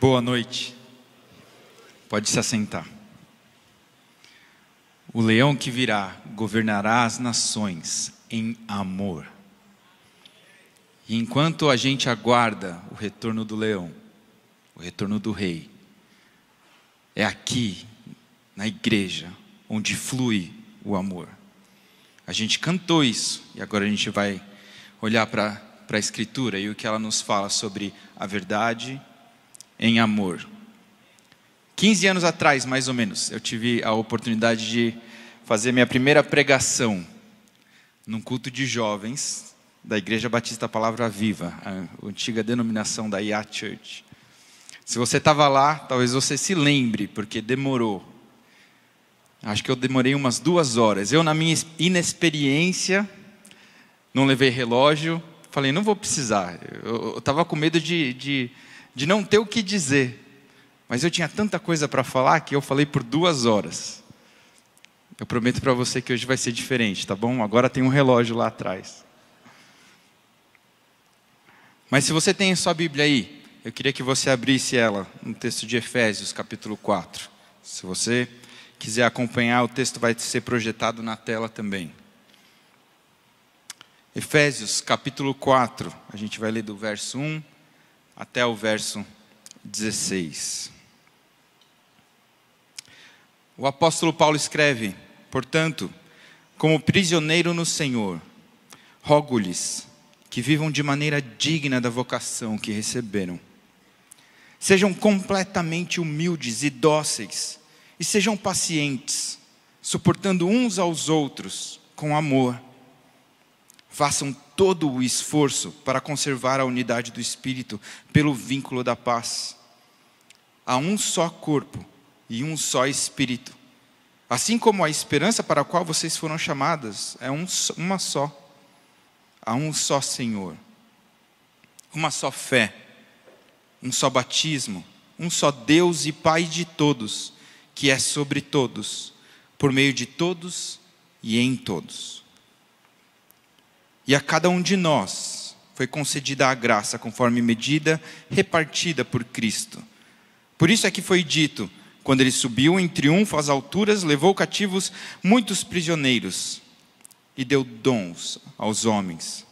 Boa noite. Pode se assentar. O leão que virá governará as nações em amor. E enquanto a gente aguarda o retorno do leão, o retorno do rei, é aqui, na igreja, onde flui o amor. A gente cantou isso e agora a gente vai olhar para a Escritura e o que ela nos fala sobre a verdade em amor. 15 anos atrás, mais ou menos, eu tive a oportunidade de fazer minha primeira pregação num culto de jovens da Igreja Batista Palavra Viva, a antiga denominação da IA Church. Se você estava lá, talvez você se lembre, porque demorou. Acho que eu demorei umas duas horas. Eu, na minha inexperiência, não levei relógio, falei, não vou precisar. Eu estava com medo de, de de não ter o que dizer. Mas eu tinha tanta coisa para falar que eu falei por duas horas. Eu prometo para você que hoje vai ser diferente, tá bom? Agora tem um relógio lá atrás. Mas se você tem a sua Bíblia aí, eu queria que você abrisse ela no texto de Efésios, capítulo 4. Se você quiser acompanhar, o texto vai ser projetado na tela também. Efésios capítulo 4, a gente vai ler do verso 1 até o verso 16. O apóstolo Paulo escreve: Portanto, como prisioneiro no Senhor, rogo-lhes que vivam de maneira digna da vocação que receberam. Sejam completamente humildes e dóceis, e sejam pacientes, suportando uns aos outros com amor Façam todo o esforço para conservar a unidade do Espírito pelo vínculo da paz. Há um só corpo e um só Espírito. Assim como a esperança para a qual vocês foram chamadas é um, uma só. Há um só Senhor, uma só fé, um só batismo, um só Deus e Pai de todos, que é sobre todos, por meio de todos e em todos. E a cada um de nós foi concedida a graça conforme medida repartida por Cristo. Por isso é que foi dito: quando ele subiu em triunfo às alturas, levou cativos muitos prisioneiros e deu dons aos homens.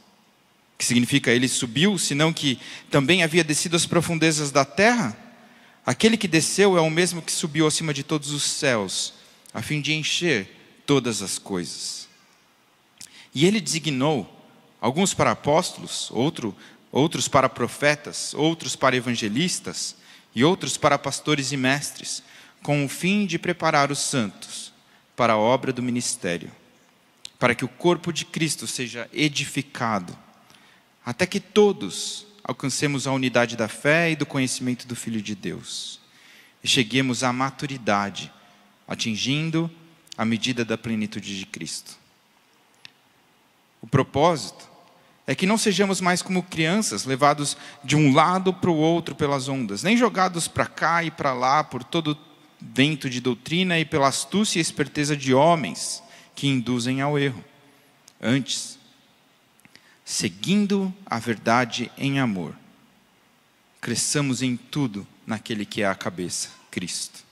Que significa ele subiu, senão que também havia descido às profundezas da terra? Aquele que desceu é o mesmo que subiu acima de todos os céus, a fim de encher todas as coisas. E ele designou alguns para apóstolos, outro, outros para profetas, outros para evangelistas e outros para pastores e mestres, com o fim de preparar os santos para a obra do ministério, para que o corpo de Cristo seja edificado, até que todos alcancemos a unidade da fé e do conhecimento do Filho de Deus, e cheguemos à maturidade, atingindo a medida da plenitude de Cristo propósito é que não sejamos mais como crianças, levados de um lado para o outro pelas ondas, nem jogados para cá e para lá por todo vento de doutrina e pela astúcia e esperteza de homens que induzem ao erro. Antes, seguindo a verdade em amor, cresçamos em tudo naquele que é a cabeça, Cristo.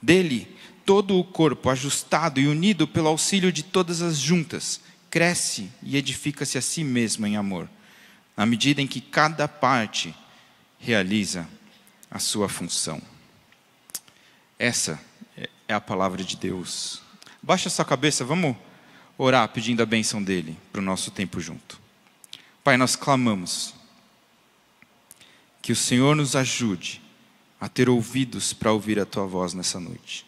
Dele, todo o corpo ajustado e unido pelo auxílio de todas as juntas, cresce e edifica-se a si mesma em amor, na medida em que cada parte realiza a sua função. Essa é a palavra de Deus. Baixa sua cabeça, vamos orar pedindo a bênção dele para o nosso tempo junto. Pai, nós clamamos que o Senhor nos ajude a ter ouvidos para ouvir a tua voz nessa noite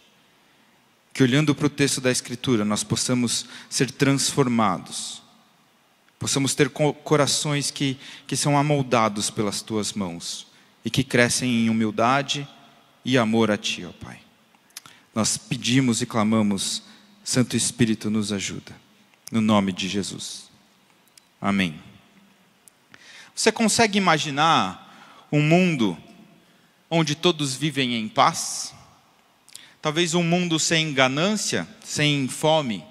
que olhando para o texto da Escritura nós possamos ser transformados, possamos ter corações que, que são amoldados pelas tuas mãos e que crescem em humildade e amor a ti, ó Pai. Nós pedimos e clamamos, Santo Espírito nos ajuda, no nome de Jesus. Amém. Você consegue imaginar um mundo onde todos vivem em paz? Talvez um mundo sem ganância, sem fome.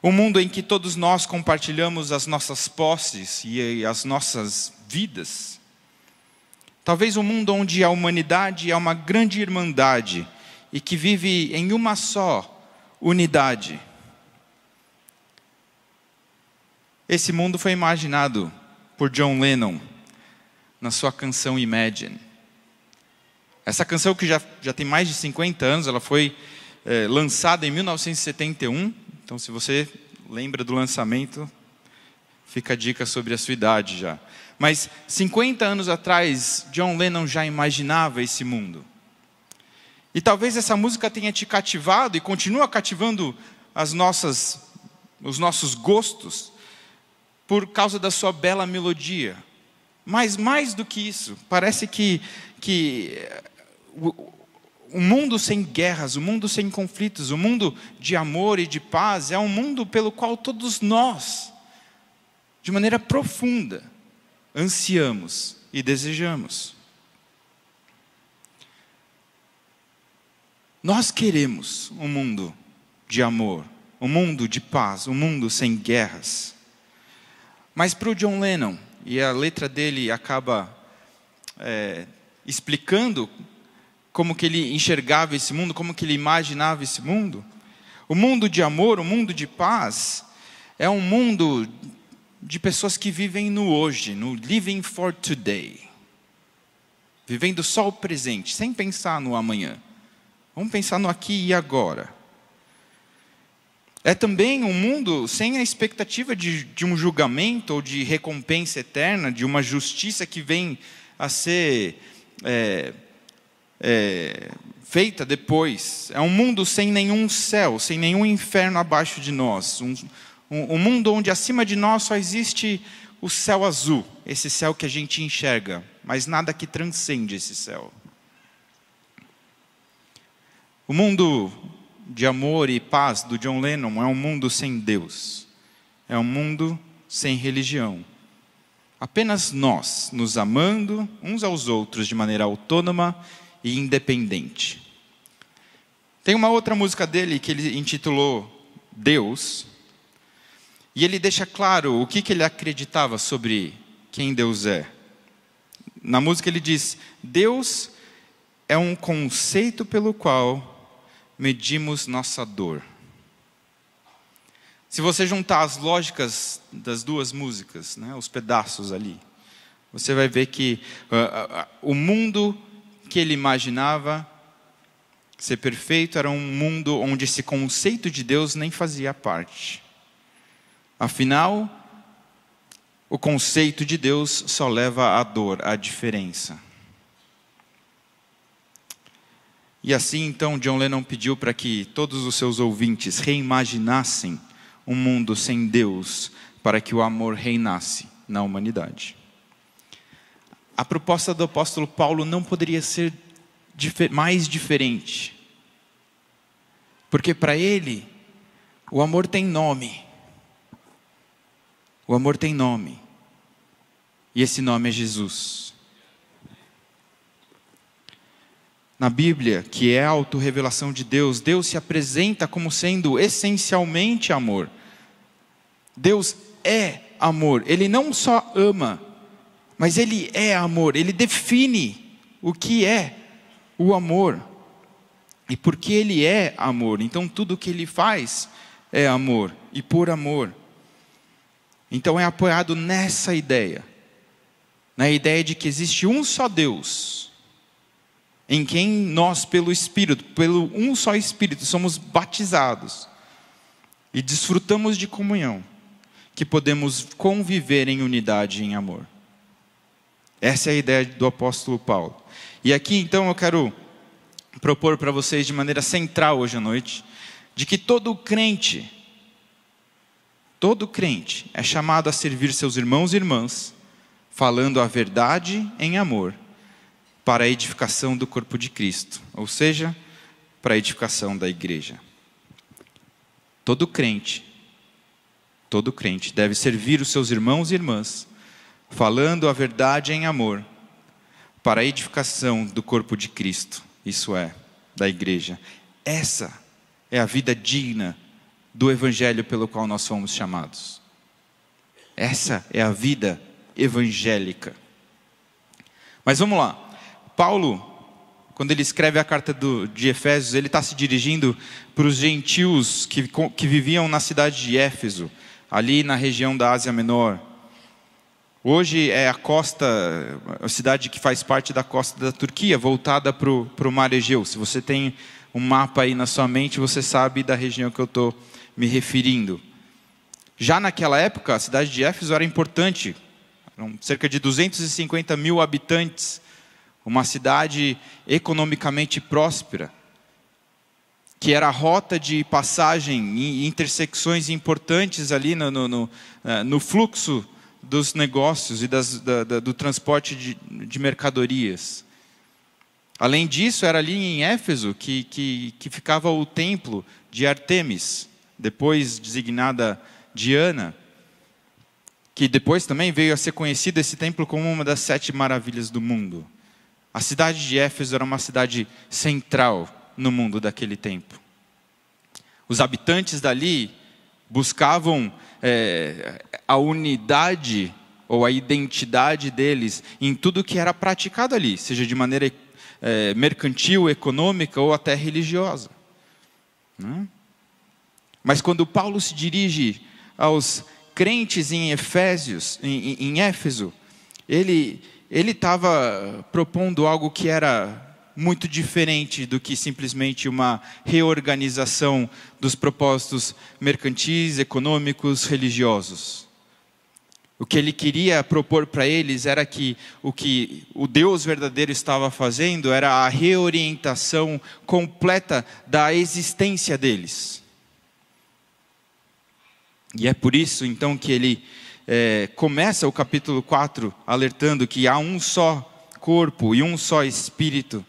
Um mundo em que todos nós compartilhamos as nossas posses e as nossas vidas. Talvez um mundo onde a humanidade é uma grande irmandade e que vive em uma só unidade. Esse mundo foi imaginado por John Lennon na sua canção Imagine. Essa canção que já, já tem mais de 50 anos, ela foi é, lançada em 1971. Então, se você lembra do lançamento, fica a dica sobre a sua idade já. Mas 50 anos atrás, John Lennon já imaginava esse mundo. E talvez essa música tenha te cativado e continua cativando as nossas, os nossos gostos por causa da sua bela melodia. Mas mais do que isso, parece que, que o mundo sem guerras, o mundo sem conflitos, o mundo de amor e de paz é um mundo pelo qual todos nós, de maneira profunda, ansiamos e desejamos. Nós queremos um mundo de amor, um mundo de paz, um mundo sem guerras. Mas para o John Lennon, e a letra dele acaba é, explicando como que ele enxergava esse mundo, como que ele imaginava esse mundo. O mundo de amor, o mundo de paz, é um mundo de pessoas que vivem no hoje, no living for today. Vivendo só o presente, sem pensar no amanhã. Vamos pensar no aqui e agora. É também um mundo sem a expectativa de, de um julgamento ou de recompensa eterna, de uma justiça que vem a ser é, é, feita depois. É um mundo sem nenhum céu, sem nenhum inferno abaixo de nós. Um, um, um mundo onde acima de nós só existe o céu azul, esse céu que a gente enxerga, mas nada que transcende esse céu. O mundo de amor e paz do John Lennon é um mundo sem Deus, é um mundo sem religião. Apenas nós nos amando uns aos outros de maneira autônoma e independente. Tem uma outra música dele que ele intitulou Deus, e ele deixa claro o que, que ele acreditava sobre quem Deus é. Na música ele diz: Deus é um conceito pelo qual medimos nossa dor. Se você juntar as lógicas das duas músicas, né, os pedaços ali, você vai ver que uh, uh, uh, o mundo que ele imaginava ser perfeito era um mundo onde esse conceito de Deus nem fazia parte. Afinal, o conceito de Deus só leva à dor, à diferença. E assim então John Lennon pediu para que todos os seus ouvintes reimaginassem um mundo sem Deus, para que o amor reinasse na humanidade. A proposta do apóstolo Paulo não poderia ser mais diferente. Porque para ele, o amor tem nome. O amor tem nome. E esse nome é Jesus. Na Bíblia, que é a autorrevelação de Deus, Deus se apresenta como sendo essencialmente amor. Deus é amor. Ele não só ama, mas ele é amor, ele define o que é o amor. E porque ele é amor, então tudo que ele faz é amor e por amor. Então é apoiado nessa ideia, na ideia de que existe um só Deus, em quem nós, pelo Espírito, pelo um só Espírito, somos batizados e desfrutamos de comunhão, que podemos conviver em unidade e em amor. Essa é a ideia do apóstolo Paulo. E aqui então eu quero propor para vocês de maneira central hoje à noite, de que todo crente, todo crente é chamado a servir seus irmãos e irmãs, falando a verdade em amor, para a edificação do corpo de Cristo, ou seja, para a edificação da igreja. Todo crente, todo crente deve servir os seus irmãos e irmãs, falando a verdade em amor, para a edificação do corpo de Cristo, isso é, da igreja. Essa é a vida digna do evangelho pelo qual nós fomos chamados. Essa é a vida evangélica. Mas vamos lá. Paulo, quando ele escreve a carta do, de Efésios, ele está se dirigindo para os gentios que, que viviam na cidade de Éfeso, ali na região da Ásia Menor. Hoje é a costa, a cidade que faz parte da costa da Turquia, voltada para o mar Egeu. Se você tem um mapa aí na sua mente, você sabe da região que eu estou me referindo. Já naquela época, a cidade de Éfeso era importante, eram cerca de 250 mil habitantes, uma cidade economicamente próspera, que era rota de passagem e intersecções importantes ali no, no, no, eh, no fluxo dos negócios e das, da, da, do transporte de, de, mercadorias. Além disso, era ali em Éfeso que, que, que ficava o templo de Artemis, depois designada Diana, que depois também veio a ser conhecido esse templo como uma das sete maravilhas do mundo. A cidade de Éfeso era uma cidade central no mundo daquele tempo. Os habitantes dali buscavam é, a unidade ou a identidade deles em tudo que era praticado ali, seja de maneira é, mercantil, econômica ou até religiosa. Né? Mas quando Paulo se dirige aos crentes em Efésios, em, em Éfeso, ele ele estava propondo algo que era muito diferente do que simplesmente uma reorganização dos propósitos mercantis, econômicos, religiosos. O que ele queria propor para eles era que o que o Deus verdadeiro estava fazendo era a reorientação completa da existência deles. E é por isso, então, que ele é, começa o capítulo 4 alertando que há um só corpo e um só espírito,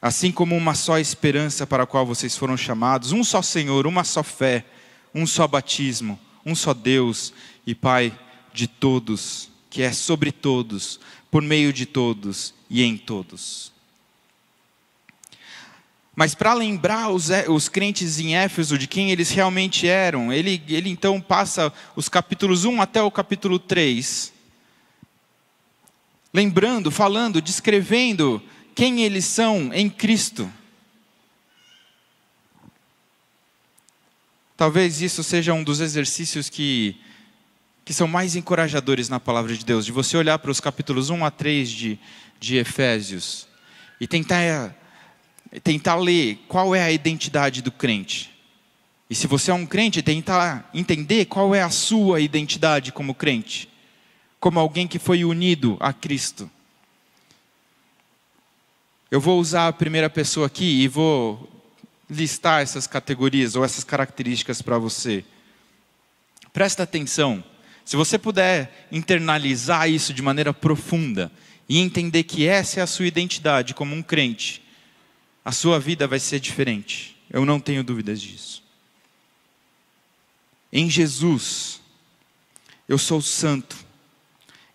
Assim como uma só esperança para a qual vocês foram chamados, um só Senhor, uma só fé, um só batismo, um só Deus e Pai de todos, que é sobre todos, por meio de todos e em todos. Mas para lembrar os, é, os, crentes em Éfeso de quem eles realmente eram, ele, ele então passa os capítulos 1 até o capítulo 3, lembrando, falando, descrevendo quem eles são em Cristo. Talvez isso seja um dos exercícios que, que são mais encorajadores na palavra de Deus, de você olhar para os capítulos 1 a 3 de, de Efésios e tentar, tentar ler qual é a identidade do crente. E se você é um crente, tentar entender qual é a sua identidade como crente, como alguém que foi unido a Cristo. Eu vou usar a primeira pessoa aqui e vou listar essas categorias ou essas características para você. Presta atenção. Se você puder internalizar isso de maneira profunda e entender que essa é a sua identidade como um crente, a sua vida vai ser diferente. Eu não tenho dúvidas disso. Em Jesus, eu sou santo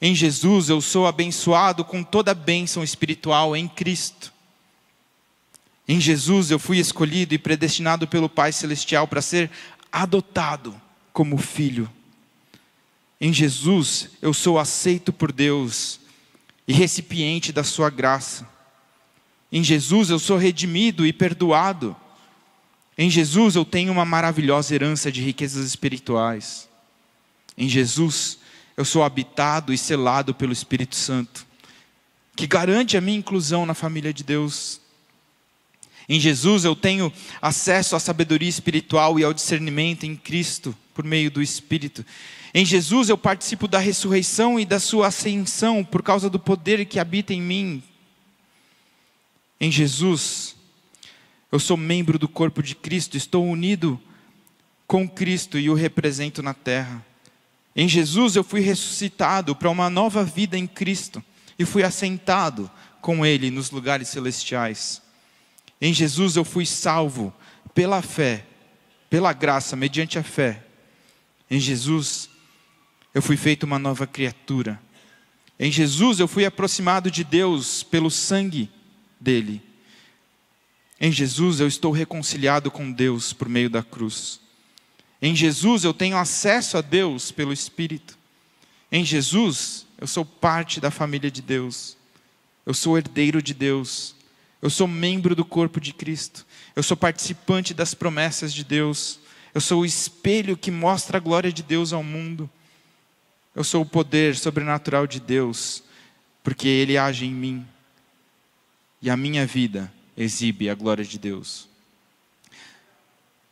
em Jesus eu sou abençoado com toda a bênção espiritual em Cristo. Em Jesus eu fui escolhido e predestinado pelo Pai Celestial para ser adotado como filho. Em Jesus eu sou aceito por Deus e recipiente da Sua graça. Em Jesus eu sou redimido e perdoado. Em Jesus eu tenho uma maravilhosa herança de riquezas espirituais. Em Jesus eu sou habitado e selado pelo Espírito Santo, que garante a minha inclusão na família de Deus. Em Jesus eu tenho acesso à sabedoria espiritual e ao discernimento em Cristo por meio do Espírito. Em Jesus eu participo da ressurreição e da sua ascensão por causa do poder que habita em mim. Em Jesus eu sou membro do corpo de Cristo, estou unido com Cristo e o represento na terra. Em Jesus eu fui ressuscitado para uma nova vida em Cristo e fui assentado com Ele nos lugares celestiais. Em Jesus eu fui salvo pela fé, pela graça, mediante a fé. Em Jesus eu fui feito uma nova criatura. Em Jesus eu fui aproximado de Deus pelo sangue dele. Em Jesus eu estou reconciliado com Deus por meio da cruz. Em Jesus eu tenho acesso a Deus pelo Espírito. Em Jesus eu sou parte da família de Deus. Eu sou herdeiro de Deus. Eu sou membro do corpo de Cristo. Eu sou participante das promessas de Deus. Eu sou o espelho que mostra a glória de Deus ao mundo. Eu sou o poder sobrenatural de Deus, porque Ele age em mim. E a minha vida exibe a glória de Deus.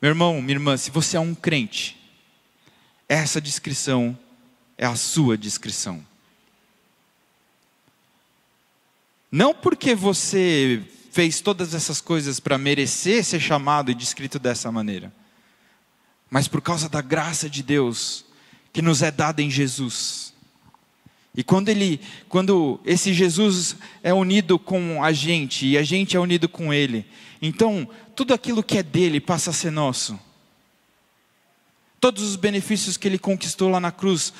Meu irmão, minha irmã, se você é um crente, essa descrição é a sua descrição. Não porque você fez todas essas coisas para merecer ser chamado e descrito dessa maneira, mas por causa da graça de Deus que nos é dada em Jesus. E quando ele, quando esse Jesus é unido com a gente e a gente é unido com ele, então tudo aquilo que é dele passa a ser nosso. Todos os benefícios que ele conquistou lá na cruz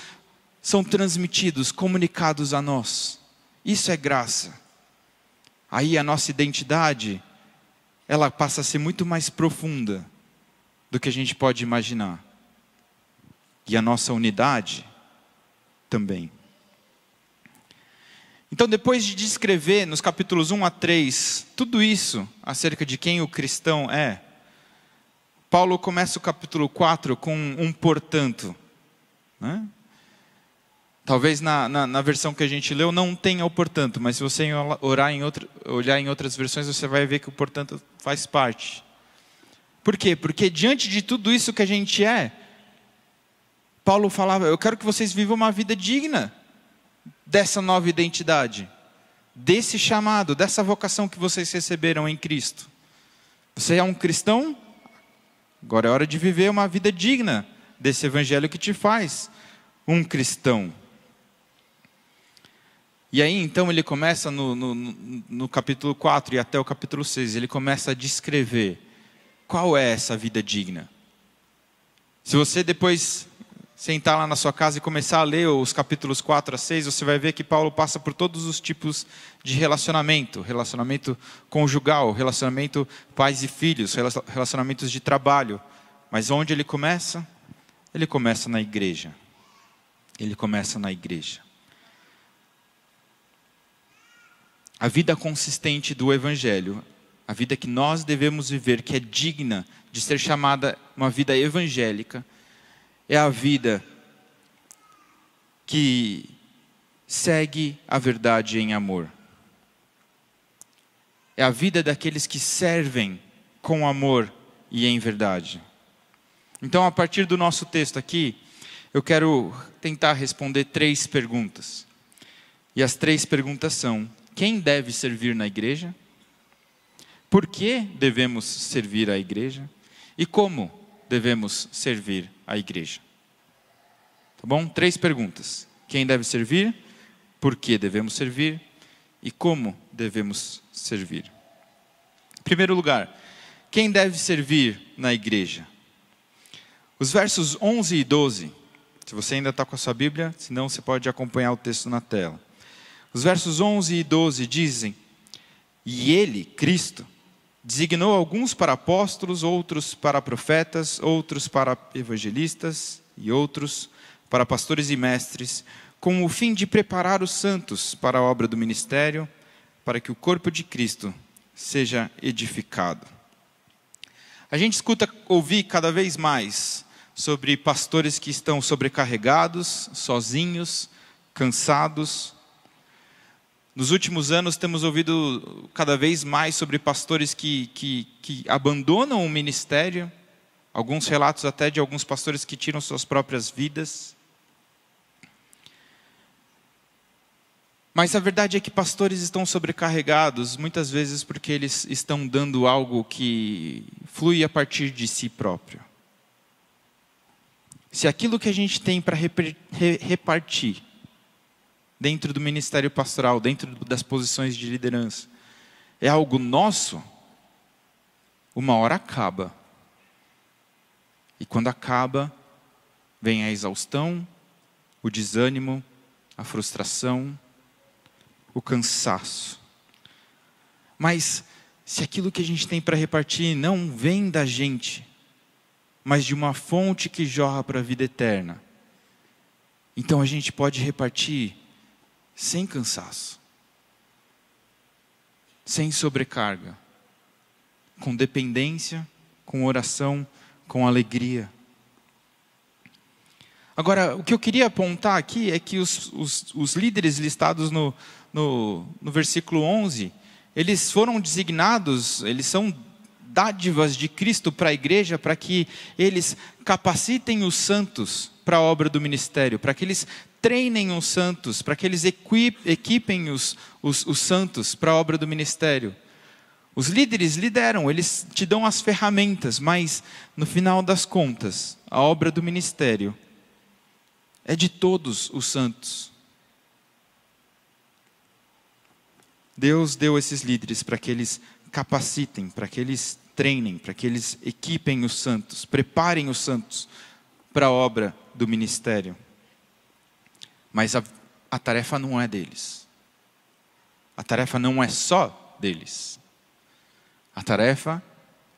são transmitidos, comunicados a nós. Isso é graça. Aí a nossa identidade, ela passa a ser muito mais profunda do que a gente pode imaginar. E a nossa unidade também. Então, depois de descrever nos capítulos 1 a 3 tudo isso acerca de quem o cristão é, Paulo começa o capítulo 4 com um portanto. Né? Talvez na, na, na, versão que a gente leu não tenha o portanto, mas se você orar em outra, olhar em outras versões, você vai ver que o portanto faz parte. Por quê? Porque diante de tudo isso que a gente é, Paulo falava: Eu quero que vocês vivam uma vida digna dessa nova identidade, desse chamado, dessa vocação que vocês receberam em Cristo. Você é um cristão? Agora é hora de viver uma vida digna desse evangelho que te faz um cristão. E aí então ele começa no, no, no, capítulo 4 e até o capítulo 6, ele começa a descrever qual é essa vida digna. Se você depois sentar lá na sua casa e começar a ler os capítulos 4 a 6, você vai ver que Paulo passa por todos os tipos de relacionamento: relacionamento conjugal, relacionamento pais e filhos, relacionamentos de trabalho. Mas onde ele começa? Ele começa na igreja. Ele começa na igreja. A vida consistente do Evangelho, a vida que nós devemos viver, que é digna de ser chamada uma vida evangélica, é a vida que segue a verdade em amor. É a vida daqueles que servem com amor e em verdade. Então, a partir do nosso texto aqui, eu quero tentar responder três perguntas. E as três perguntas são: quem deve servir na igreja? Por que devemos servir a igreja? E como devemos servir a igreja? Tá bom? Três perguntas: quem deve servir, por que devemos servir e como devemos servir. Em primeiro lugar, quem deve servir na igreja? Os versos 11 e 12, se você ainda está com a sua Bíblia, senão você pode acompanhar o texto na tela. Os versos 11 e 12 dizem: E ele, Cristo, Designou alguns para apóstolos, outros para profetas, outros para evangelistas e outros para pastores e mestres, com o fim de preparar os santos para a obra do ministério, para que o corpo de Cristo seja edificado. A gente escuta ouvir cada vez mais sobre pastores que estão sobrecarregados, sozinhos, cansados, nos últimos anos, temos ouvido cada vez mais sobre pastores que, que, que abandonam o ministério, alguns relatos até de alguns pastores que tiram suas próprias vidas. Mas a verdade é que pastores estão sobrecarregados, muitas vezes porque eles estão dando algo que flui a partir de si próprio. Se aquilo que a gente tem para repartir dentro do ministério pastoral, dentro das posições de liderança, é algo nosso, uma hora acaba. E quando acaba, vem a exaustão, o desânimo, a frustração, o cansaço. Mas se aquilo que a gente tem para repartir não vem da gente, mas de uma fonte que jorra para a vida eterna, então a gente pode repartir sem cansaço, sem sobrecarga, com dependência, com oração, com alegria. Agora, o que eu queria apontar aqui é que os, os, os líderes listados no, no, no versículo 11, eles foram designados, eles são dádivas de Cristo para a igreja, para que eles capacitem os santos para a obra do ministério, para que eles treinem os santos, para que eles equipem os, os, os santos para a obra do ministério. Os líderes lideram, eles te dão as ferramentas, mas no final das contas, a obra do ministério é de todos os santos. Deus deu esses líderes para que eles capacitem, para que eles treinem, para que eles equipem os santos, preparem os santos para a obra do ministério. Mas a, a tarefa não é deles. A tarefa não é só deles. A tarefa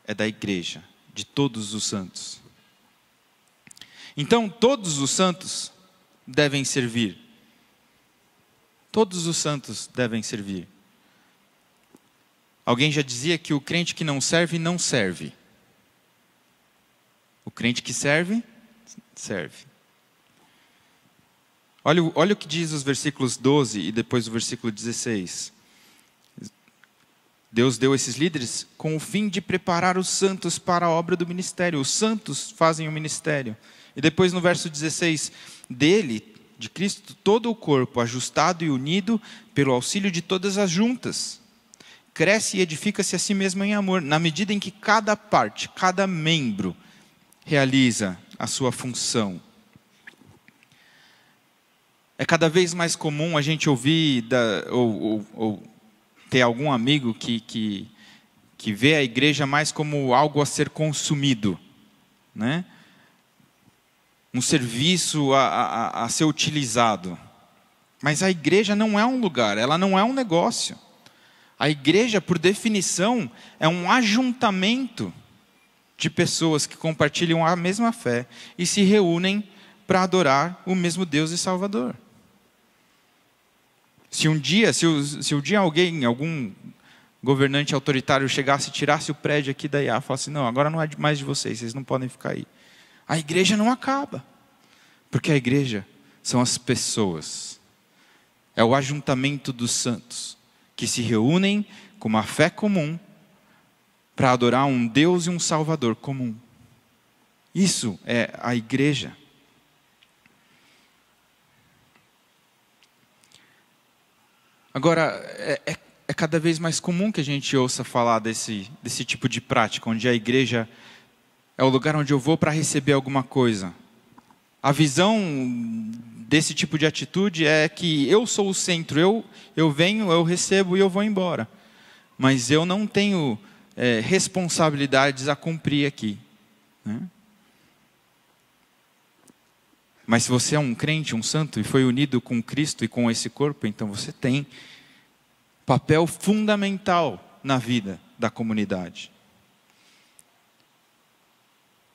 é da igreja, de todos os santos. Então, todos os santos devem servir. Todos os santos devem servir. Alguém já dizia que o crente que não serve, não serve. O crente que serve, serve. Olha, olha o que diz os versículos 12 e depois o versículo 16. Deus deu esses líderes com o fim de preparar os santos para a obra do ministério. Os santos fazem o ministério. E depois no verso 16, dele, de Cristo, todo o corpo, ajustado e unido pelo auxílio de todas as juntas, cresce e edifica-se a si mesmo em amor, na medida em que cada parte, cada membro, realiza a sua função. É cada vez mais comum a gente ouvir da, ou, ou, ou, ter algum amigo que, que, que vê a igreja mais como algo a ser consumido, né? um serviço a, a, a ser utilizado. Mas a igreja não é um lugar, ela não é um negócio. A igreja, por definição, é um ajuntamento de pessoas que compartilham a mesma fé e se reúnem para adorar o mesmo Deus e Salvador. Se um dia, se, o, se um dia alguém, algum governante autoritário chegasse e tirasse o prédio aqui da IA, falasse: não, agora não é mais de vocês, vocês não podem ficar aí. A igreja não acaba, porque a igreja são as pessoas, é o ajuntamento dos santos que se reúnem com uma fé comum para adorar um Deus e um Salvador comum. Isso é a igreja. Agora, é, é, é, cada vez mais comum que a gente ouça falar desse, desse tipo de prática, onde a igreja é o lugar onde eu vou para receber alguma coisa. A visão desse tipo de atitude é que eu sou o centro, eu, eu venho, eu recebo e eu vou embora. Mas eu não tenho é, responsabilidades a cumprir aqui. Né? Mas se você é um crente, um santo e foi unido com Cristo e com esse corpo, então você tem papel fundamental na vida da comunidade.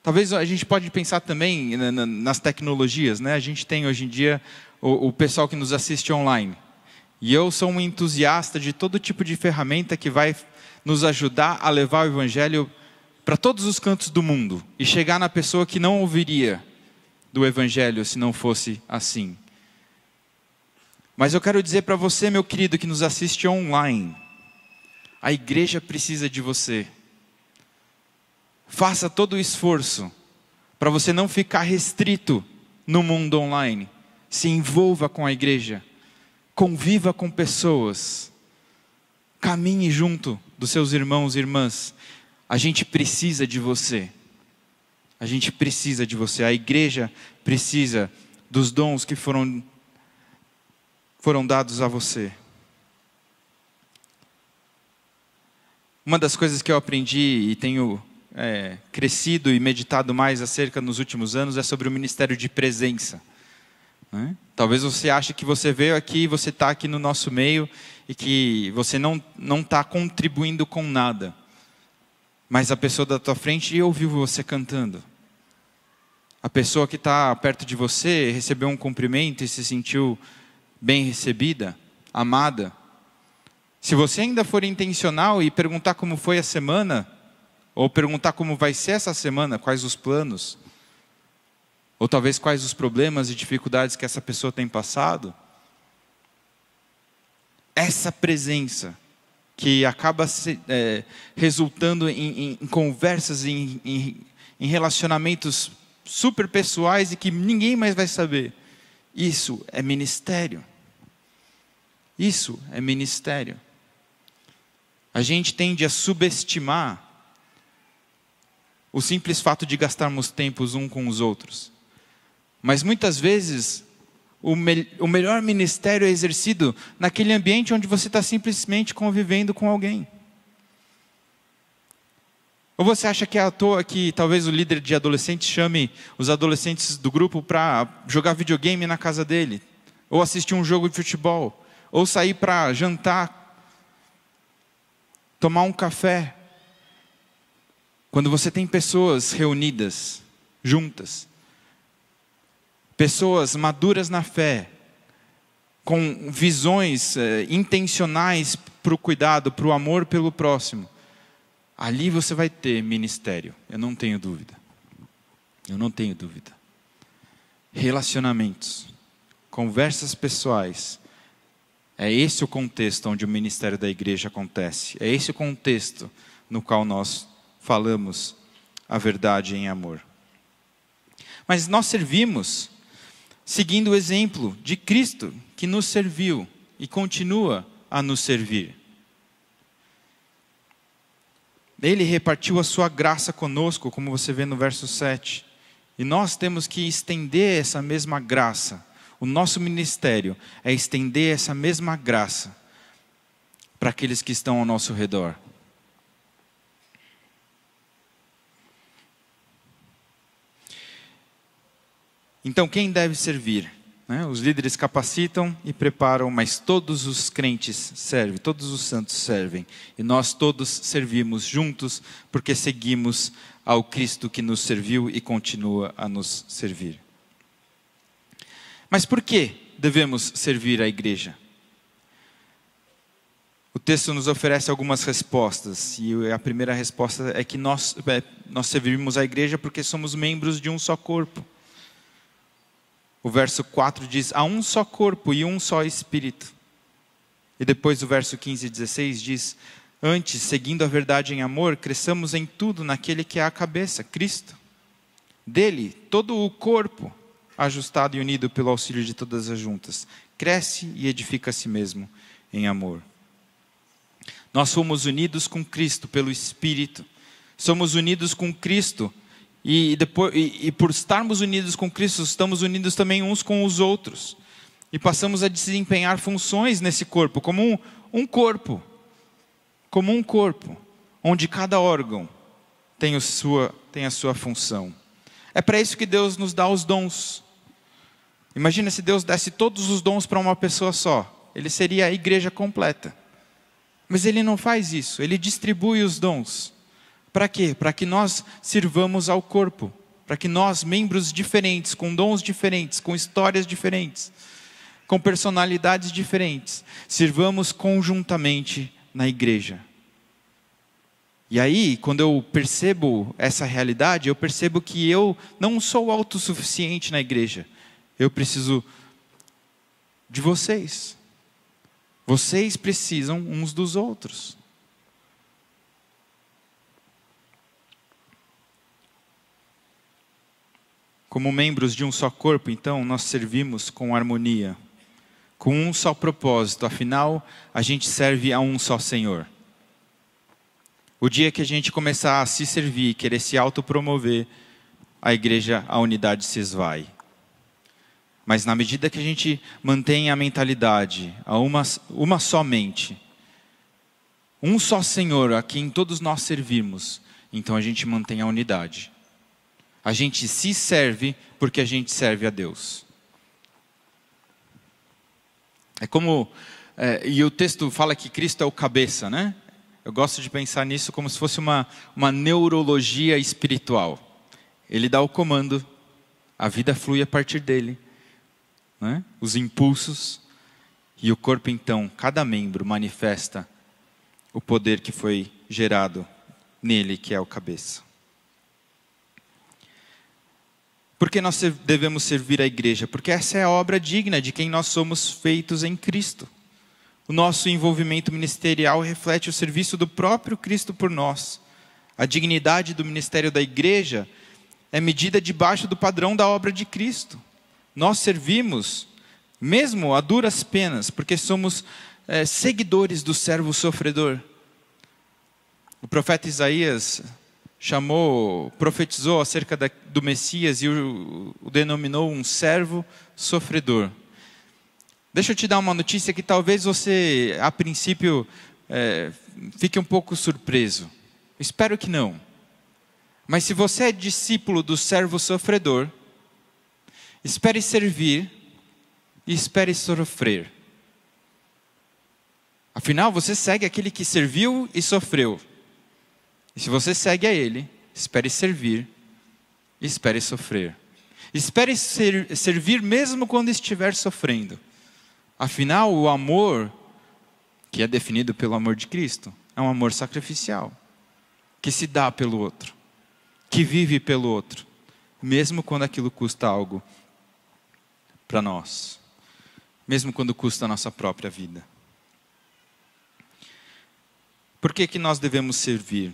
Talvez a gente pode pensar também nas tecnologias, né? A gente tem hoje em dia o, o pessoal que nos assiste online. E eu sou um entusiasta de todo tipo de ferramenta que vai nos ajudar a levar o Evangelho para todos os cantos do mundo e chegar na pessoa que não ouviria do Evangelho se não fosse assim. Mas eu quero dizer para você, meu querido, que nos assiste online, a igreja precisa de você. Faça todo o esforço para você não ficar restrito no mundo online. Se envolva com a igreja, conviva com pessoas, caminhe junto dos seus irmãos e irmãs: a gente precisa de você. A gente precisa de você. A igreja precisa dos dons que foram, foram dados a você. Uma das coisas que eu aprendi e tenho é, crescido e meditado mais acerca nos últimos anos é sobre o ministério de presença. Né? Talvez você ache que você veio aqui, você está aqui no nosso meio e que você não não está contribuindo com nada. Mas a pessoa da tua frente ouviu você cantando. A pessoa que está perto de você recebeu um cumprimento e se sentiu bem recebida, amada. Se você ainda for intencional e perguntar como foi a semana, ou perguntar como vai ser essa semana, quais os planos, ou talvez quais os problemas e dificuldades que essa pessoa tem passado? Essa presença que acaba se, é, resultando em, em, em conversas, em, em relacionamentos super pessoais e que ninguém mais vai saber. Isso é ministério. Isso é ministério. A gente tende a subestimar o simples fato de gastarmos tempos um com os outros. Mas muitas vezes, o, me o melhor ministério é exercido naquele ambiente onde você está simplesmente convivendo com alguém. Ou você acha que é à toa que talvez o líder de adolescentes chame os adolescentes do grupo para jogar videogame na casa dele, ou assistir um jogo de futebol, ou sair para jantar, tomar um café? Quando você tem pessoas reunidas, juntas, pessoas maduras na fé, com visões eh, intencionais para o cuidado, para o amor pelo próximo, ali você vai ter ministério, eu não tenho dúvida. Eu não tenho dúvida. Relacionamentos, conversas pessoais, é esse o contexto onde o ministério da igreja acontece. É esse o contexto no qual nós falamos a verdade em amor. Mas nós servimos seguindo o exemplo de Cristo que nos serviu e continua a nos servir. Ele repartiu a sua graça conosco, como você vê no verso 7. E nós temos que estender essa mesma graça. O nosso ministério é estender essa mesma graça para aqueles que estão ao nosso redor. Então, quem deve servir? Né? Os líderes capacitam e preparam, mas todos os crentes servem, todos os santos servem. E nós todos servimos juntos, porque seguimos ao Cristo que nos serviu e continua a nos servir. Mas por que devemos servir a igreja? O texto nos oferece algumas respostas, e a primeira resposta é que nós, é, nós servimos a igreja porque somos membros de um só corpo. O verso 4 diz: há um só corpo e um só espírito. E depois o verso 15 e 16 diz: Antes, seguindo a verdade em amor, cresçamos em tudo naquele que é a cabeça, Cristo. Dele, todo o corpo, ajustado e unido pelo auxílio de todas as juntas, cresce e edifica a si mesmo em amor. Nós somos unidos com Cristo pelo Espírito, somos unidos com Cristo e, depois, e, e por estarmos unidos com Cristo, estamos unidos também uns com os outros. E passamos a desempenhar funções nesse corpo, como um, um corpo. Como um corpo, onde cada órgão tem, o sua, tem a sua função. É para isso que Deus nos dá os dons. Imagina se Deus desse todos os dons para uma pessoa só. Ele seria a igreja completa. Mas ele não faz isso, ele distribui os dons. Para quê? Para que nós sirvamos ao corpo, para que nós, membros diferentes, com dons diferentes, com histórias diferentes, com personalidades diferentes, sirvamos conjuntamente na igreja. E aí, quando eu percebo essa realidade, eu percebo que eu não sou autossuficiente na igreja. Eu preciso de vocês. Vocês precisam uns dos outros. Como membros de um só corpo, então, nós servimos com harmonia, com um só propósito, afinal, a gente serve a um só Senhor. O dia que a gente começar a se servir, querer se autopromover, a igreja, a unidade se esvai. Mas na medida que a gente mantém a mentalidade, a uma, uma só mente, um só Senhor a quem todos nós servimos, então a gente mantém a unidade. A gente se serve porque a gente serve a Deus. É como. É, e o texto fala que Cristo é o cabeça, né? Eu gosto de pensar nisso como se fosse uma, uma neurologia espiritual. Ele dá o comando, a vida flui a partir dele, né? os impulsos, e o corpo, então, cada membro manifesta o poder que foi gerado nele, que é o cabeça. Por que nós devemos servir a igreja? Porque essa é a obra digna de quem nós somos feitos em Cristo. O nosso envolvimento ministerial reflete o serviço do próprio Cristo por nós. A dignidade do ministério da igreja é medida debaixo do padrão da obra de Cristo. Nós servimos, mesmo a duras penas, porque somos é, seguidores do servo sofredor. O profeta Isaías chamou, profetizou acerca da, do Messias e o, o denominou um servo sofredor. Deixa eu te dar uma notícia que talvez você, a princípio, é, fique um pouco surpreso. Espero que não. Mas se você é discípulo do servo sofredor, espere servir e espere sofrer. Afinal, você segue aquele que serviu e sofreu. E se você segue a Ele, espere servir, espere sofrer. Espere ser, servir mesmo quando estiver sofrendo. Afinal, o amor, que é definido pelo amor de Cristo, é um amor sacrificial, que se dá pelo outro, que vive pelo outro, mesmo quando aquilo custa algo para nós, mesmo quando custa a nossa própria vida. Por que, que nós devemos servir?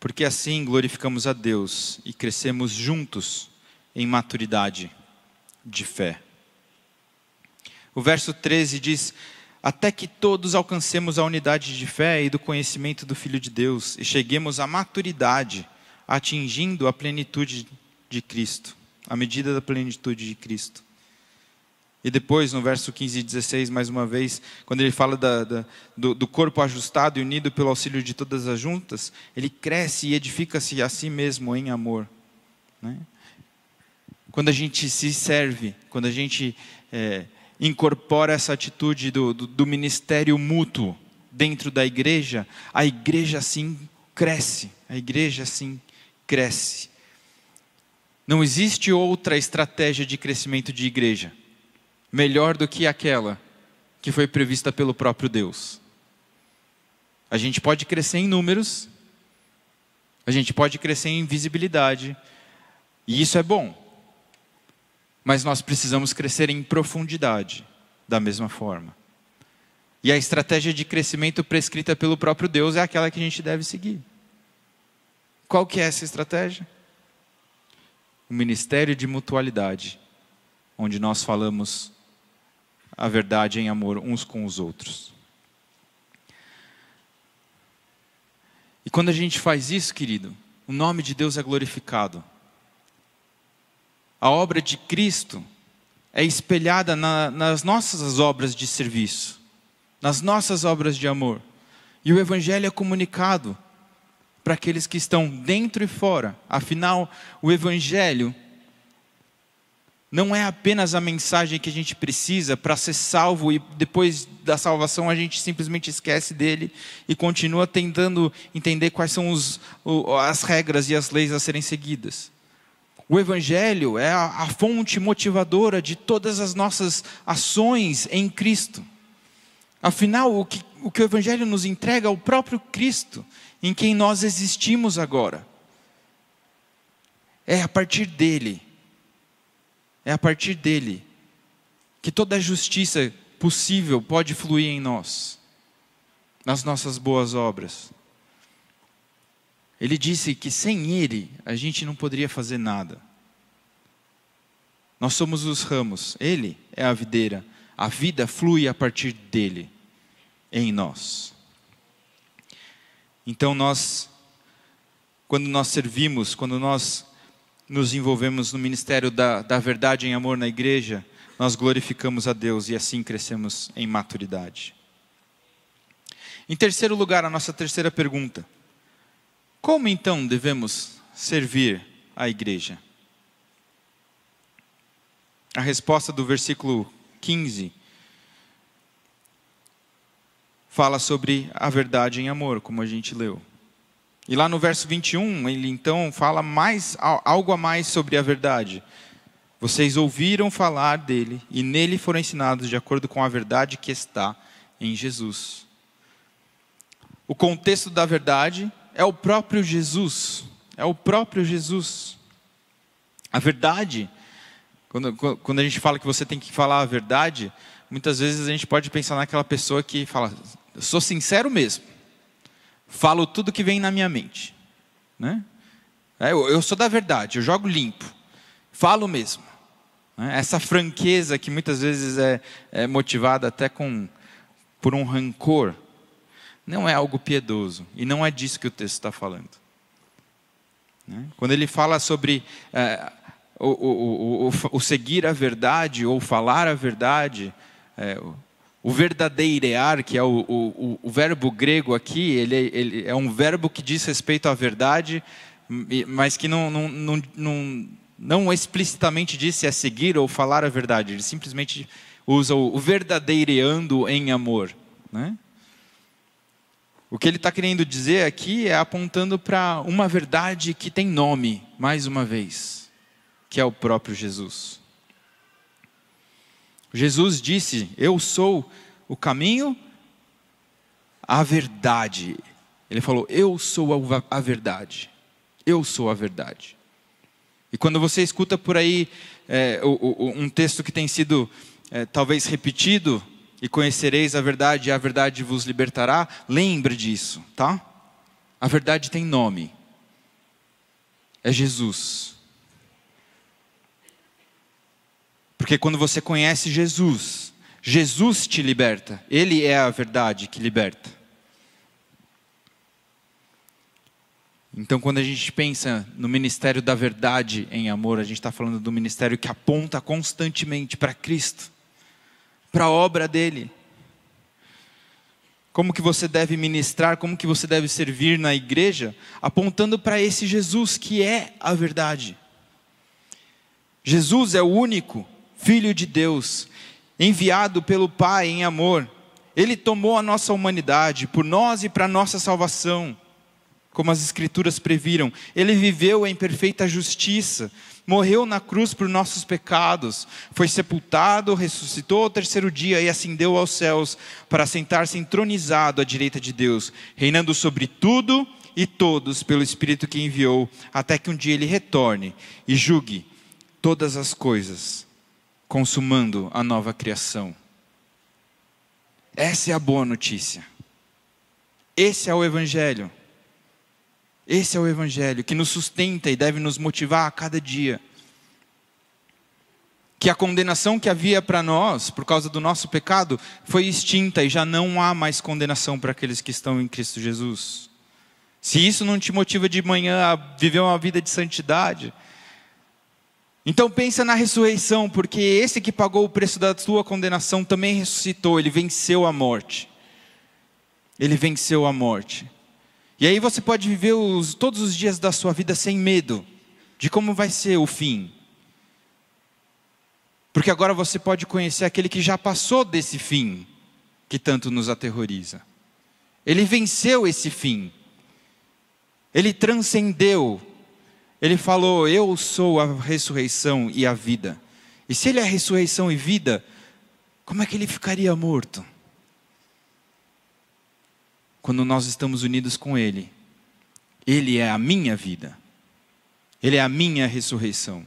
porque assim glorificamos a Deus e crescemos juntos em maturidade de fé. O verso 13 diz: Até que todos alcancemos a unidade de fé e do conhecimento do Filho de Deus e cheguemos à maturidade, atingindo a plenitude de Cristo, a medida da plenitude de Cristo. E depois, no verso 15 e 16, mais uma vez, quando ele fala da, da, do, do, corpo ajustado e unido pelo auxílio de todas as juntas, ele cresce e edifica-se a si mesmo em amor. Né? Quando a gente se serve, quando a gente é, incorpora essa atitude do, do, do ministério mútuo dentro da igreja, a igreja sim cresce, a igreja sim cresce. Não existe outra estratégia de crescimento de igreja melhor do que aquela que foi prevista pelo próprio Deus. A gente pode crescer em números, a gente pode crescer em visibilidade, e isso é bom, mas nós precisamos crescer em profundidade da mesma forma. E a estratégia de crescimento prescrita pelo próprio Deus é aquela que a gente deve seguir. Qual que é essa estratégia? O ministério de mutualidade, onde nós falamos a verdade em amor uns com os outros. E quando a gente faz isso, querido, o nome de Deus é glorificado. A obra de Cristo é espelhada na, nas nossas obras de serviço, nas nossas obras de amor. E o Evangelho é comunicado para aqueles que estão dentro e fora. Afinal, o Evangelho não é apenas a mensagem que a gente precisa para ser salvo e depois da salvação a gente simplesmente esquece dele e continua tentando entender quais são os, as regras e as leis a serem seguidas. O Evangelho é a, a fonte motivadora de todas as nossas ações em Cristo. Afinal, o que, o que o Evangelho nos entrega é o próprio Cristo, em quem nós existimos agora. É a partir dele é a partir dele que toda a justiça possível pode fluir em nós, nas nossas boas obras. Ele disse que sem ele a gente não poderia fazer nada. Nós somos os ramos, ele é a videira. A vida flui a partir dele em nós. Então nós quando nós servimos, quando nós nos envolvemos no ministério da, da verdade em amor na igreja, nós glorificamos a Deus e assim crescemos em maturidade. Em terceiro lugar, a nossa terceira pergunta: Como então devemos servir a igreja? A resposta do versículo 15 fala sobre a verdade em amor, como a gente leu. E lá no verso 21, ele então fala mais algo a mais sobre a verdade. Vocês ouviram falar dele e nele foram ensinados de acordo com a verdade que está em Jesus. O contexto da verdade é o próprio Jesus. É o próprio Jesus. A verdade, quando, quando a gente fala que você tem que falar a verdade, muitas vezes a gente pode pensar naquela pessoa que fala, sou sincero mesmo falo tudo que vem na minha mente. Né? É, eu, eu sou da verdade, eu jogo limpo, falo mesmo. Né? Essa franqueza que muitas vezes é, é motivada até com, por um rancor, não é algo piedoso, e não é disso que o texto está falando. Né? Quando ele fala sobre é, o, o, o, o, seguir a verdade ou falar a verdade, é, o verdadeirear, que é o, o, o verbo grego aqui, ele, ele, é um verbo que diz respeito à verdade, mas que não, não, não, não, não explicitamente diz se é seguir ou falar a verdade. Ele simplesmente usa o, o verdadeireando em amor. Né? O que ele está querendo dizer aqui é apontando para uma verdade que tem nome, mais uma vez, que é o próprio Jesus. Jesus disse: Eu sou o caminho, a verdade. Ele falou: Eu sou a verdade. Eu sou a verdade. E quando você escuta por aí é, um texto que tem sido é, talvez repetido, e conhecereis a verdade, e a verdade vos libertará, lembre disso, tá? A verdade tem nome. É Jesus. Porque quando você conhece Jesus, Jesus te liberta. Ele é a verdade que liberta. Então, quando a gente pensa no ministério da verdade em amor, a gente está falando do ministério que aponta constantemente para Cristo, para a obra dele. Como que você deve ministrar, como que você deve servir na igreja, apontando para esse Jesus que é a verdade. Jesus é o único Filho de Deus, enviado pelo Pai em amor. Ele tomou a nossa humanidade por nós e para nossa salvação, como as Escrituras previram. Ele viveu em perfeita justiça, morreu na cruz por nossos pecados, foi sepultado, ressuscitou ao terceiro dia e ascendeu aos céus para sentar-se entronizado à direita de Deus, reinando sobre tudo e todos pelo Espírito que enviou, até que um dia ele retorne e julgue todas as coisas consumando a nova criação. Essa é a boa notícia. Esse é o Evangelho. Esse é o Evangelho que nos sustenta e deve nos motivar a cada dia. Que a condenação que havia para nós, por causa do nosso pecado, foi extinta e já não há mais condenação para aqueles que estão em Cristo Jesus. Se isso não te motiva de manhã a viver uma vida de santidade, então pensa na ressurreição, porque esse que pagou o preço da tua condenação também ressuscitou, ele venceu a morte. Ele venceu a morte. E aí você pode viver os, todos os dias da sua vida sem medo de como vai ser o fim. Porque agora você pode conhecer aquele que já passou desse fim que tanto nos aterroriza. Ele venceu esse fim. Ele transcendeu ele falou: Eu sou a ressurreição e a vida. E se ele é ressurreição e vida, como é que ele ficaria morto? Quando nós estamos unidos com ele, ele é a minha vida. Ele é a minha ressurreição.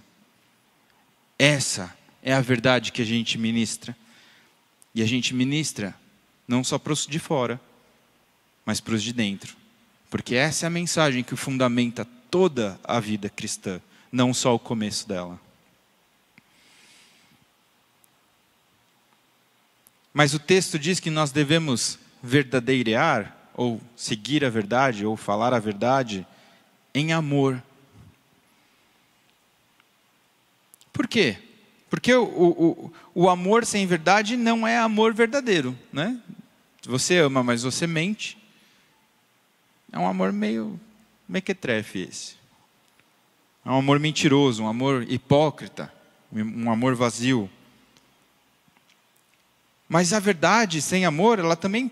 Essa é a verdade que a gente ministra. E a gente ministra não só para os de fora, mas para os de dentro. Porque essa é a mensagem que fundamenta toda a vida cristã, não só o começo dela. Mas o texto diz que nós devemos verdadeirear, ou seguir a verdade, ou falar a verdade, em amor. Por quê? Porque o, o, o amor sem verdade não é amor verdadeiro. Né? Você ama, mas você mente. É um amor meio mequetrefe esse. É um amor mentiroso, um amor hipócrita, um amor vazio. Mas a verdade sem amor, ela também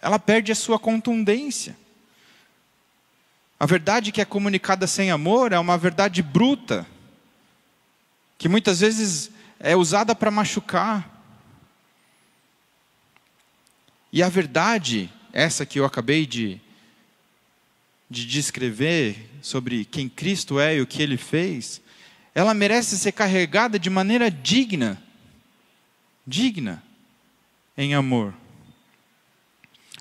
ela perde a sua contundência. A verdade que é comunicada sem amor é uma verdade bruta, que muitas vezes é usada para machucar. E a verdade, essa que eu acabei de de descrever sobre quem Cristo é e o que ele fez, ela merece ser carregada de maneira digna, digna em amor.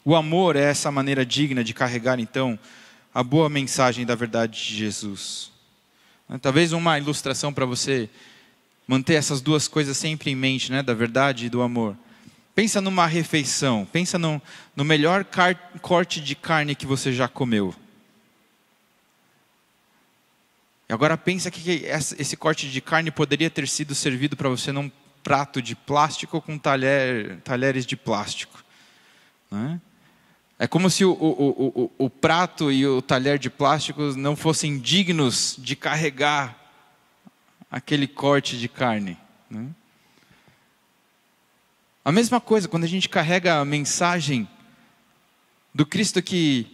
O amor é essa maneira digna de carregar, então, a boa mensagem da verdade de Jesus. Né, talvez uma ilustração para você manter essas duas coisas sempre em mente, né, da verdade e do amor. Pensa numa refeição, pensa no, no melhor corte de carne que você já comeu. E agora pensa que esse corte de carne poderia ter sido servido para você num prato de plástico ou com talher, talheres de plástico. Né? É como se o, o, o, o, prato e o talher de plástico não fossem dignos de carregar aquele corte de carne. Né? A mesma coisa quando a gente carrega a mensagem do Cristo que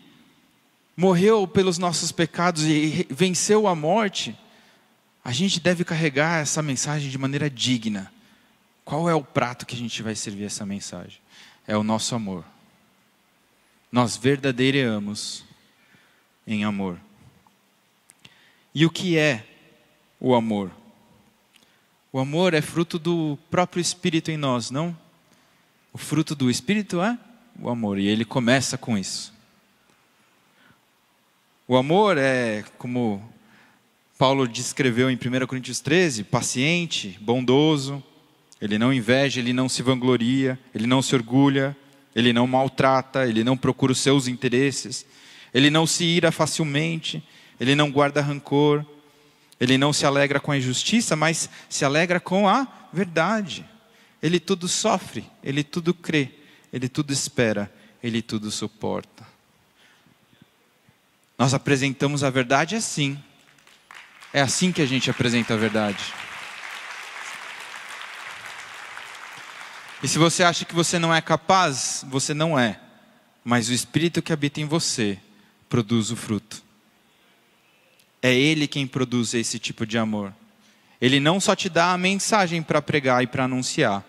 morreu pelos nossos pecados e venceu a morte, a gente deve carregar essa mensagem de maneira digna. Qual é o prato que a gente vai servir essa mensagem? É o nosso amor. Nós verdadeiramos em amor. E o que é o amor? O amor é fruto do próprio Espírito em nós, não? O fruto do Espírito é o amor, e ele começa com isso. O amor é, como Paulo descreveu em 1 Coríntios 13, paciente, bondoso, ele não inveja, ele não se vangloria, ele não se orgulha, ele não maltrata, ele não procura os seus interesses, ele não se ira facilmente, ele não guarda rancor, ele não se alegra com a injustiça, mas se alegra com a verdade. Ele tudo sofre, ele tudo crê, ele tudo espera, ele tudo suporta. Nós apresentamos a verdade é assim. É assim que a gente apresenta a verdade. E se você acha que você não é capaz, você não é. Mas o Espírito que habita em você produz o fruto. É Ele quem produz esse tipo de amor. Ele não só te dá a mensagem para pregar e para anunciar,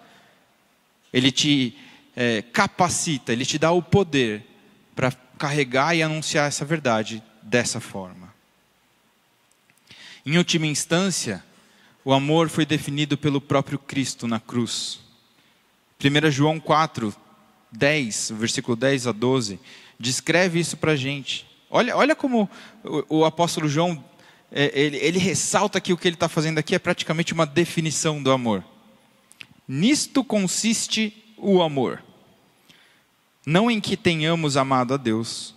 Ele te é, capacita, Ele te dá o poder para carregar e anunciar essa verdade dessa forma. Em última instância, o amor foi definido pelo próprio Cristo na cruz. 1 João 4, 10, versículo 10 a 12, descreve isso para a gente. Olha, olha como o, o apóstolo João é, ele, ele ressalta que o que ele está fazendo aqui é praticamente uma definição do amor. Nisto consiste o amor não em que tenhamos amado a Deus,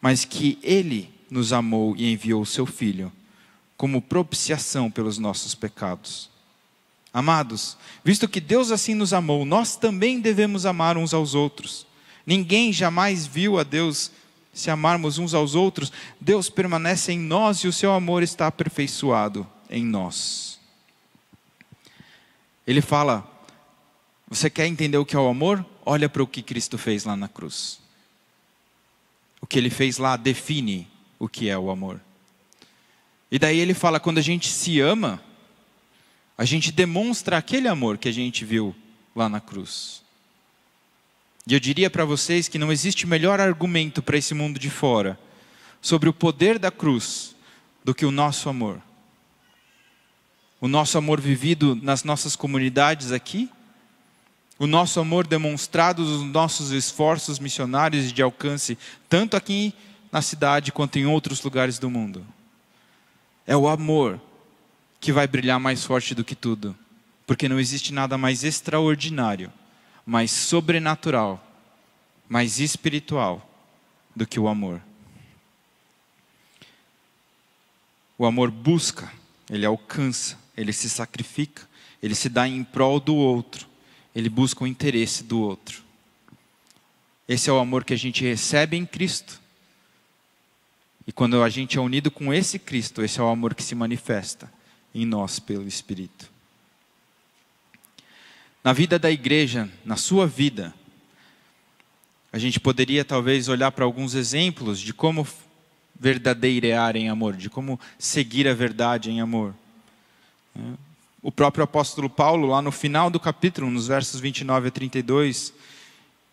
mas que Ele nos amou e enviou o Seu Filho, como propiciação pelos nossos pecados. Amados, visto que Deus assim nos amou, nós também devemos amar uns aos outros. Ninguém jamais viu a Deus se amarmos uns aos outros. Deus permanece em nós e o seu amor está aperfeiçoado em nós. Ele fala você quer entender o que é o amor? Olha para o que Cristo fez lá na cruz. O que ele fez lá define o que é o amor. E daí ele fala: quando a gente se ama, a gente demonstra aquele amor que a gente viu lá na cruz. E eu diria para vocês que não existe melhor argumento para esse mundo de fora sobre o poder da cruz do que o nosso amor. O nosso amor vivido nas nossas comunidades aqui o nosso amor demonstrado nos nossos esforços missionários de alcance, tanto aqui na cidade quanto em outros lugares do mundo. É o amor que vai brilhar mais forte do que tudo, porque não existe nada mais extraordinário, mais sobrenatural, mais espiritual do que o amor. O amor busca, ele alcança, ele se sacrifica, ele se dá em prol do outro ele busca o interesse do outro. Esse é o amor que a gente recebe em Cristo. E quando a gente é unido com esse Cristo, esse é o amor que se manifesta em nós pelo Espírito. Na vida da igreja, na sua vida, a gente poderia talvez olhar para alguns exemplos de como verdadeirear em amor, de como seguir a verdade em amor. Né? O próprio apóstolo Paulo, lá no final do capítulo, nos versos 29 a 32,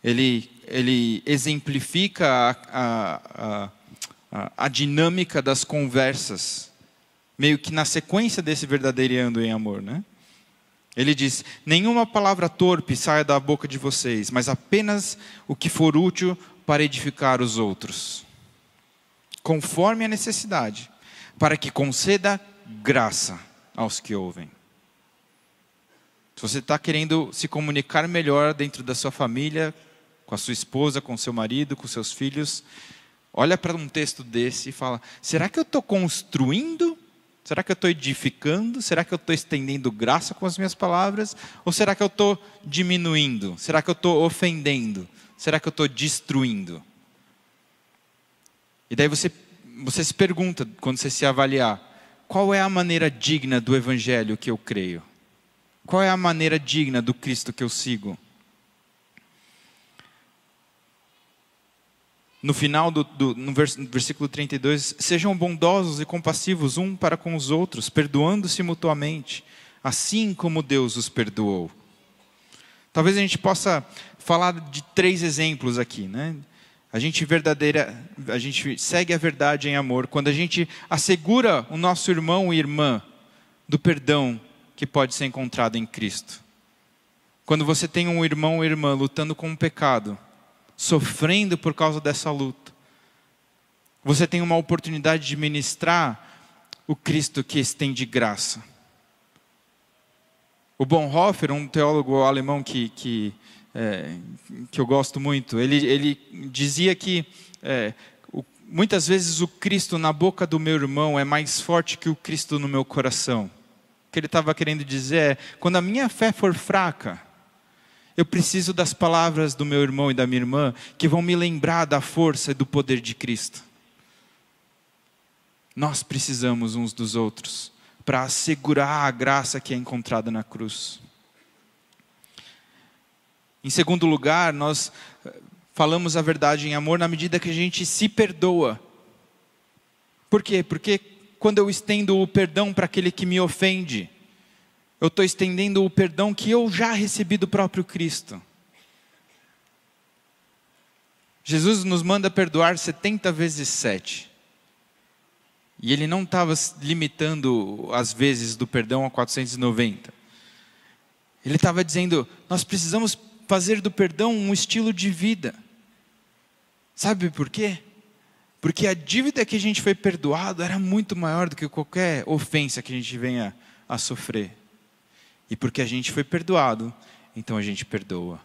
ele, ele exemplifica a, a, a, a dinâmica das conversas, meio que na sequência desse verdadeirando em amor, né? Ele diz: Nenhuma palavra torpe saia da boca de vocês, mas apenas o que for útil para edificar os outros, conforme a necessidade, para que conceda graça aos que ouvem. Se você está querendo se comunicar melhor dentro da sua família, com a sua esposa, com o seu marido, com seus filhos, olha para um texto desse e fala: será que eu estou construindo? Será que eu estou edificando? Será que eu estou estendendo graça com as minhas palavras? Ou será que eu estou diminuindo? Será que eu estou ofendendo? Será que eu estou destruindo? E daí você, você se pergunta, quando você se avaliar, qual é a maneira digna do evangelho que eu creio? Qual é a maneira digna do Cristo que eu sigo? No final do, do no versículo 32, sejam bondosos e compassivos um para com os outros, perdoando-se mutuamente, assim como Deus os perdoou. Talvez a gente possa falar de três exemplos aqui, né? A gente verdadeira, a gente segue a verdade em amor quando a gente assegura o nosso irmão e irmã do perdão que pode ser encontrado em Cristo. Quando você tem um irmão ou irmã lutando com o um pecado, sofrendo por causa dessa luta, você tem uma oportunidade de ministrar o Cristo que estende graça. O Bonhoeffer, um teólogo alemão que, que, é, que eu gosto muito, ele, ele dizia que é, o, muitas vezes o Cristo na boca do meu irmão é mais forte que o Cristo no meu coração que ele estava querendo dizer é: quando a minha fé for fraca, eu preciso das palavras do meu irmão e da minha irmã que vão me lembrar da força e do poder de Cristo. Nós precisamos uns dos outros para assegurar a graça que é encontrada na cruz. Em segundo lugar, nós eh, falamos a verdade em amor na medida que a gente se perdoa. Por quê? Porque quando eu estendo o perdão para aquele que me ofende, eu estou estendendo o perdão que eu já recebi do próprio Cristo. Jesus nos manda perdoar 70 vezes 7. E ele não estava limitando as vezes do perdão a 490. Ele estava dizendo: nós precisamos fazer do perdão um estilo de vida. Sabe por quê? Porque a dívida que a gente foi perdoado era muito maior do que qualquer ofensa que a gente venha a sofrer. E porque a gente foi perdoado, então a gente perdoa.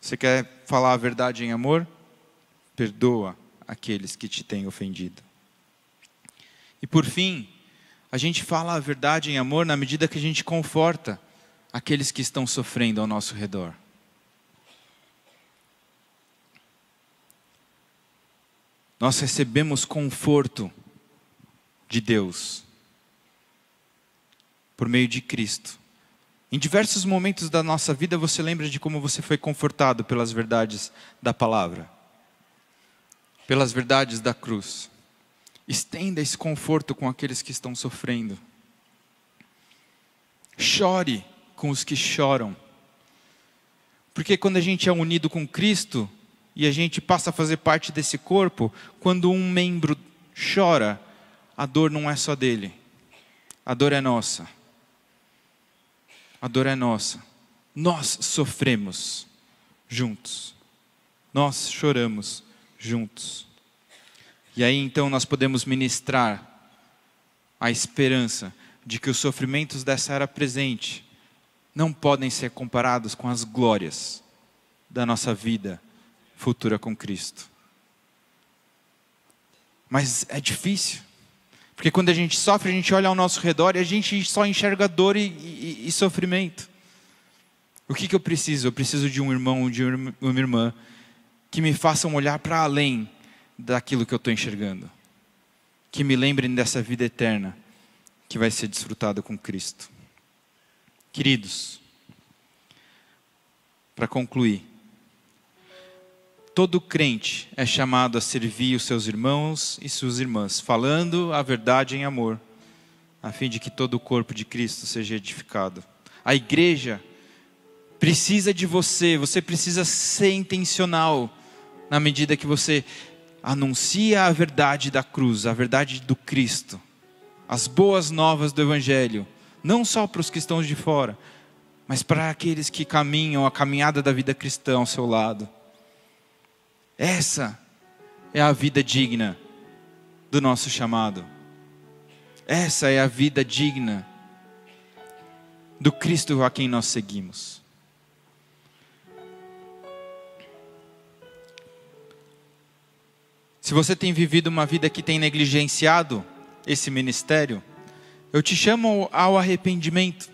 Você quer falar a verdade em amor? Perdoa aqueles que te têm ofendido. E por fim, a gente fala a verdade em amor na medida que a gente conforta aqueles que estão sofrendo ao nosso redor. nós recebemos conforto de Deus por meio de Cristo. Em diversos momentos da nossa vida, você lembra de como você foi confortado pelas verdades da palavra, pelas verdades da cruz. Estenda esse conforto com aqueles que estão sofrendo. Chore com os que choram. Porque quando a gente é unido com Cristo, e a gente passa a fazer parte desse corpo, quando um membro chora, a dor não é só dele, a dor é nossa. A dor é nossa. Nós sofremos juntos, nós choramos juntos. E aí então nós podemos ministrar a esperança de que os sofrimentos dessa era presente não podem ser comparados com as glórias da nossa vida futura com Cristo. Mas é difícil. Porque quando a gente sofre, a gente olha ao nosso redor e a gente só enxerga dor e, e, e sofrimento. O que, que eu preciso? Eu preciso de um irmão, de uma irmã, que me façam olhar para além daquilo que eu estou enxergando. Que me lembrem dessa vida eterna que vai ser desfrutada com Cristo. Queridos, para concluir, Todo crente é chamado a servir os seus irmãos e suas irmãs, falando a verdade em amor, a fim de que todo o corpo de Cristo seja edificado. A igreja precisa de você, você precisa ser intencional na medida que você anuncia a verdade da cruz, a verdade do Cristo, as boas novas do Evangelho, não só para os que estão de fora, mas para aqueles que caminham a caminhada da vida cristã ao seu lado. Essa é a vida digna do nosso chamado. Essa é a vida digna do Cristo a quem nós seguimos. Se você tem vivido uma vida que tem negligenciado esse ministério, eu te chamo ao arrependimento.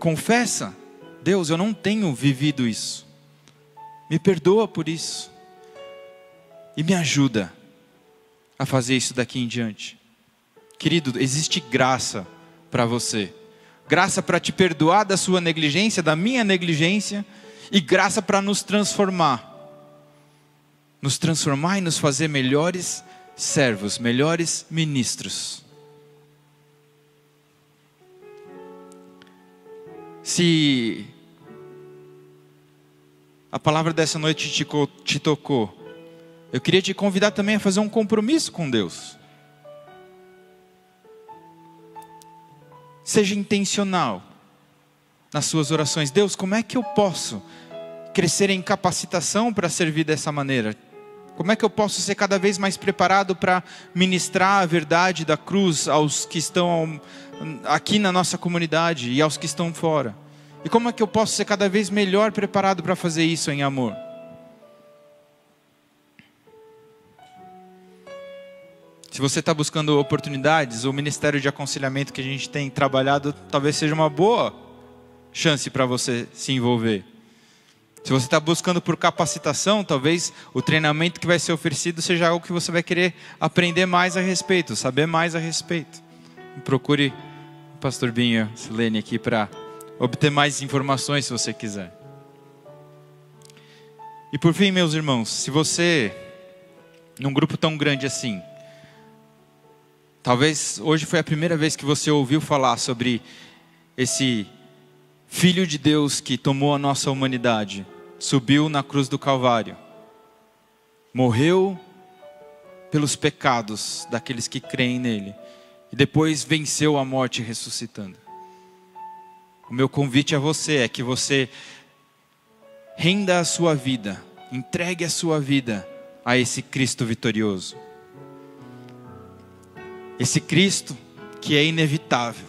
Confessa, Deus, eu não tenho vivido isso. Me perdoa por isso e me ajuda a fazer isso daqui em diante. Querido, existe graça para você. Graça para te perdoar da sua negligência, da minha negligência, e graça para nos transformar. Nos transformar e nos fazer melhores servos, melhores ministros. Se a palavra dessa noite te tocou, eu queria te convidar também a fazer um compromisso com Deus. Seja intencional nas suas orações. Deus, como é que eu posso crescer em capacitação para servir dessa maneira? Como é que eu posso ser cada vez mais preparado para ministrar a verdade da cruz aos que estão aqui na nossa comunidade e aos que estão fora? E como é que eu posso ser cada vez melhor preparado para fazer isso em amor? Se você está buscando oportunidades, o Ministério de Aconselhamento que a gente tem trabalhado talvez seja uma boa chance para você se envolver. Se você está buscando por capacitação, talvez o treinamento que vai ser oferecido seja algo que você vai querer aprender mais a respeito, saber mais a respeito. Procure o pastor Binho Silene aqui para obter mais informações se você quiser. E por fim, meus irmãos, se você, num grupo tão grande assim, Talvez hoje foi a primeira vez que você ouviu falar sobre esse Filho de Deus que tomou a nossa humanidade, subiu na cruz do Calvário, morreu pelos pecados daqueles que creem nele e depois venceu a morte ressuscitando. O meu convite a você é que você renda a sua vida, entregue a sua vida a esse Cristo vitorioso. Esse Cristo que é inevitável,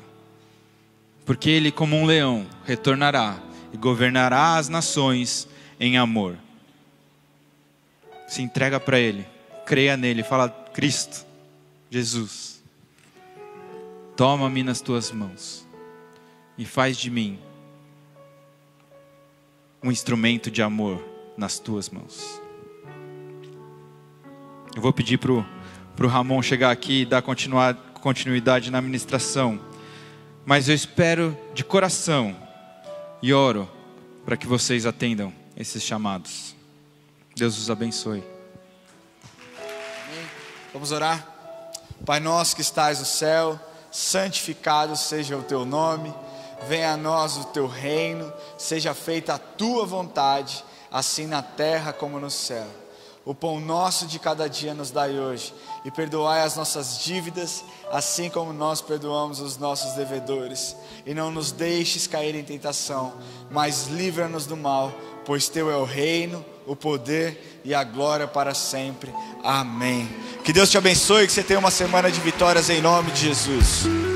porque ele, como um leão, retornará e governará as nações em amor. Se entrega para ele, creia nele, fala: Cristo, Jesus, toma-me nas tuas mãos e faz de mim um instrumento de amor nas tuas mãos. Eu vou pedir para o para o Ramon chegar aqui e dar continuidade na ministração. Mas eu espero de coração e oro para que vocês atendam esses chamados. Deus os abençoe. Amém. Vamos orar. Pai nosso que estás no céu, santificado seja o teu nome, venha a nós o teu reino, seja feita a tua vontade, assim na terra como no céu. O pão nosso de cada dia nos dai hoje e perdoai as nossas dívidas, assim como nós perdoamos os nossos devedores, e não nos deixes cair em tentação, mas livra-nos do mal, pois teu é o reino, o poder e a glória para sempre. Amém. Que Deus te abençoe e que você tenha uma semana de vitórias em nome de Jesus.